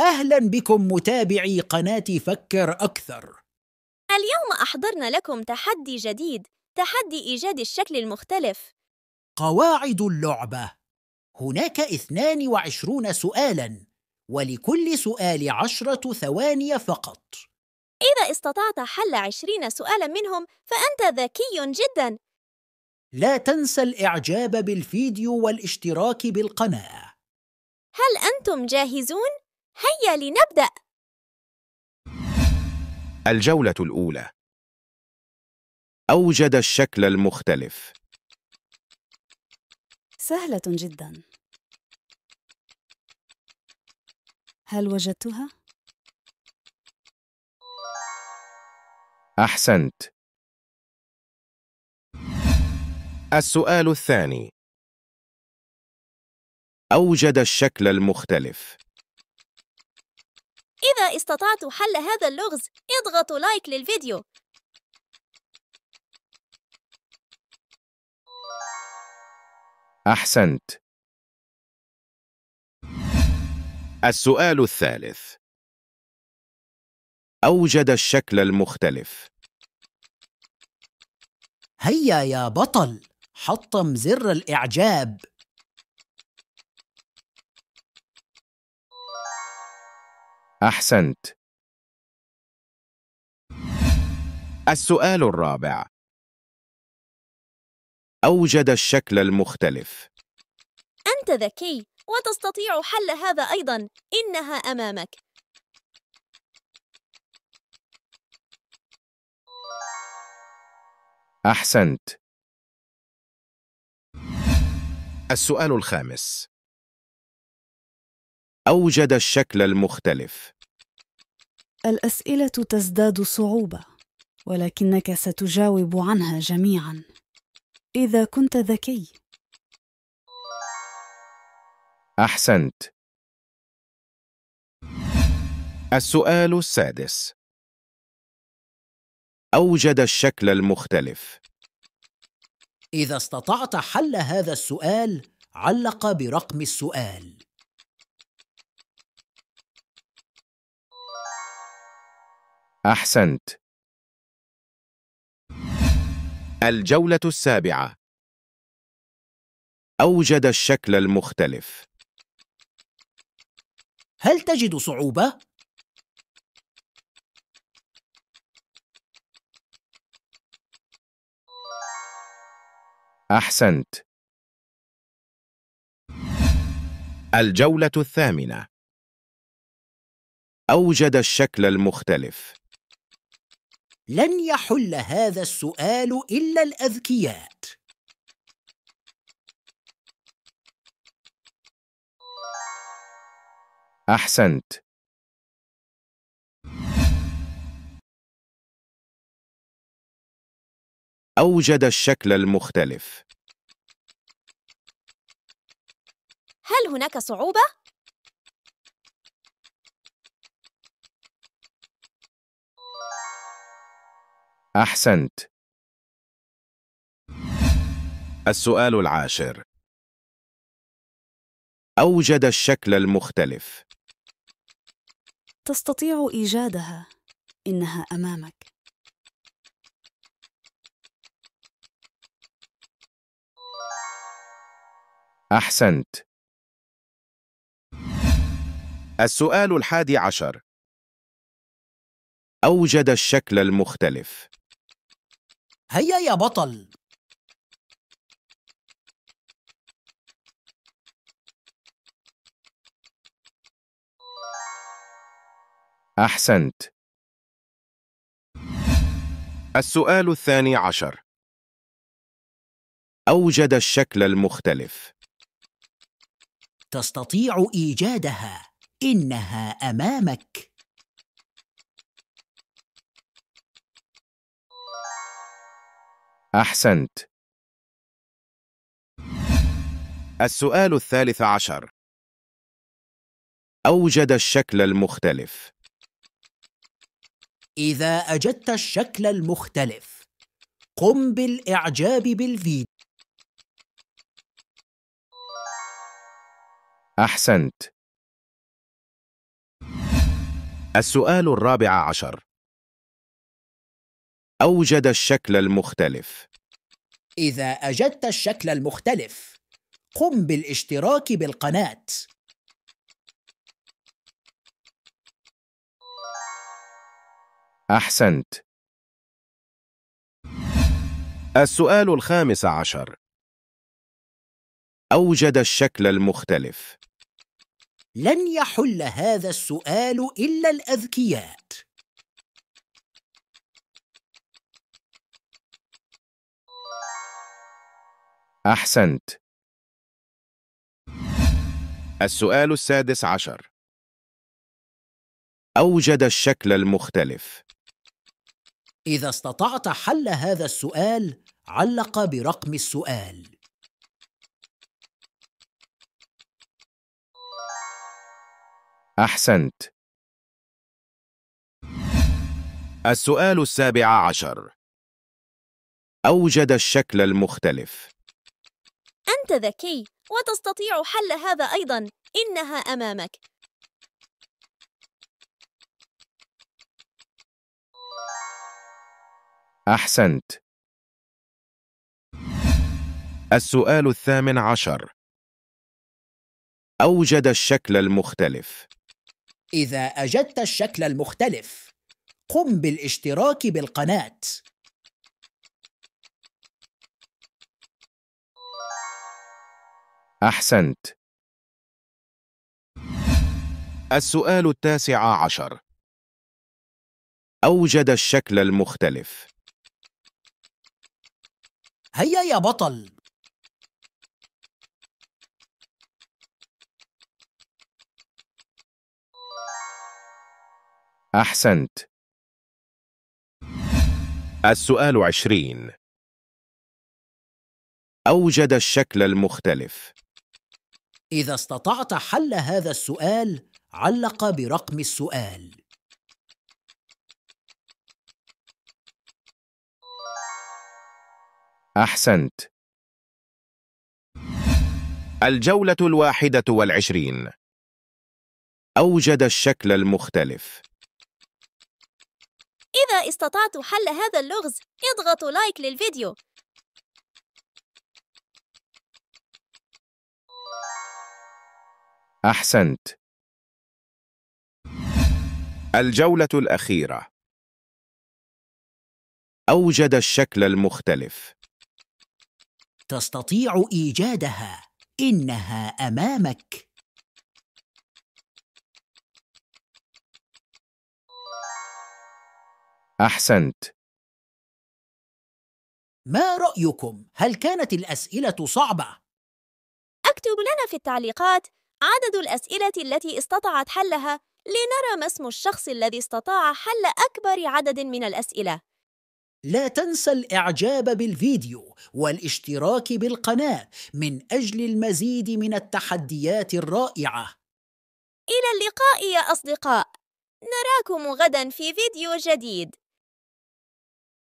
أهلا بكم متابعي قناة فكر أكثر اليوم أحضرنا لكم تحدي جديد تحدي إيجاد الشكل المختلف قواعد اللعبة هناك 22 سؤالا ولكل سؤال عشرة ثواني فقط إذا استطعت حل عشرين سؤالا منهم فأنت ذكي جدا لا تنسى الإعجاب بالفيديو والاشتراك بالقناة هل أنتم جاهزون؟ هيا لنبدأ الجولة الأولى أوجد الشكل المختلف سهلة جدا هل وجدتها؟ أحسنت السؤال الثاني أوجد الشكل المختلف إذا استطعت حل هذا اللغز اضغطوا لايك للفيديو أحسنت السؤال الثالث أوجد الشكل المختلف هيا يا بطل حطم زر الإعجاب أحسنت. السؤال الرابع: أوجد الشكل المختلف. أنت ذكي وتستطيع حل هذا أيضا، إنها أمامك. أحسنت. السؤال الخامس: أوجد الشكل المختلف الأسئلة تزداد صعوبة ولكنك ستجاوب عنها جميعا إذا كنت ذكي أحسنت السؤال السادس أوجد الشكل المختلف إذا استطعت حل هذا السؤال علق برقم السؤال أحسنت. الجولة السابعة أوجد الشكل المختلف هل تجد صعوبة؟ أحسنت. الجولة الثامنة أوجد الشكل المختلف لن يحل هذا السؤال إلا الأذكيات أحسنت أوجد الشكل المختلف هل هناك صعوبة؟ أحسنت. السؤال العاشر أوجد الشكل المختلف تستطيع إيجادها إنها أمامك أحسنت السؤال الحادي عشر أوجد الشكل المختلف هيا يا بطل أحسنت السؤال الثاني عشر أوجد الشكل المختلف تستطيع إيجادها إنها أمامك أحسنت. السؤال الثالث عشر أوجد الشكل المختلف إذا أجدت الشكل المختلف قم بالإعجاب بالفيديو أحسنت السؤال الرابع عشر أوجد الشكل المختلف إذا أجدت الشكل المختلف قم بالاشتراك بالقناة أحسنت السؤال الخامس عشر أوجد الشكل المختلف لن يحل هذا السؤال إلا الأذكياء أحسنت. السؤال السادس عشر أوجد الشكل المختلف إذا استطعت حل هذا السؤال علق برقم السؤال أحسنت السؤال السابع عشر أوجد الشكل المختلف أنت ذكي وتستطيع حل هذا أيضاً إنها أمامك أحسنت السؤال الثامن عشر أوجد الشكل المختلف إذا أجدت الشكل المختلف قم بالاشتراك بالقناة أحسنت. السؤال التاسع عشر أوجد الشكل المختلف هيا يا بطل أحسنت السؤال عشرين أوجد الشكل المختلف إذا استطعت حل هذا السؤال علق برقم السؤال أحسنت الجولة الواحدة والعشرين أوجد الشكل المختلف إذا استطعت حل هذا اللغز اضغط لايك للفيديو أحسنت. الجولة الأخيرة أوجد الشكل المختلف تستطيع إيجادها إنها أمامك أحسنت ما رأيكم؟ هل كانت الأسئلة صعبة؟ اكتب لنا في التعليقات عدد الأسئلة التي استطاعت حلها لنرى ما اسم الشخص الذي استطاع حل أكبر عدد من الأسئلة لا تنسى الإعجاب بالفيديو والاشتراك بالقناة من أجل المزيد من التحديات الرائعة إلى اللقاء يا أصدقاء نراكم غدا في فيديو جديد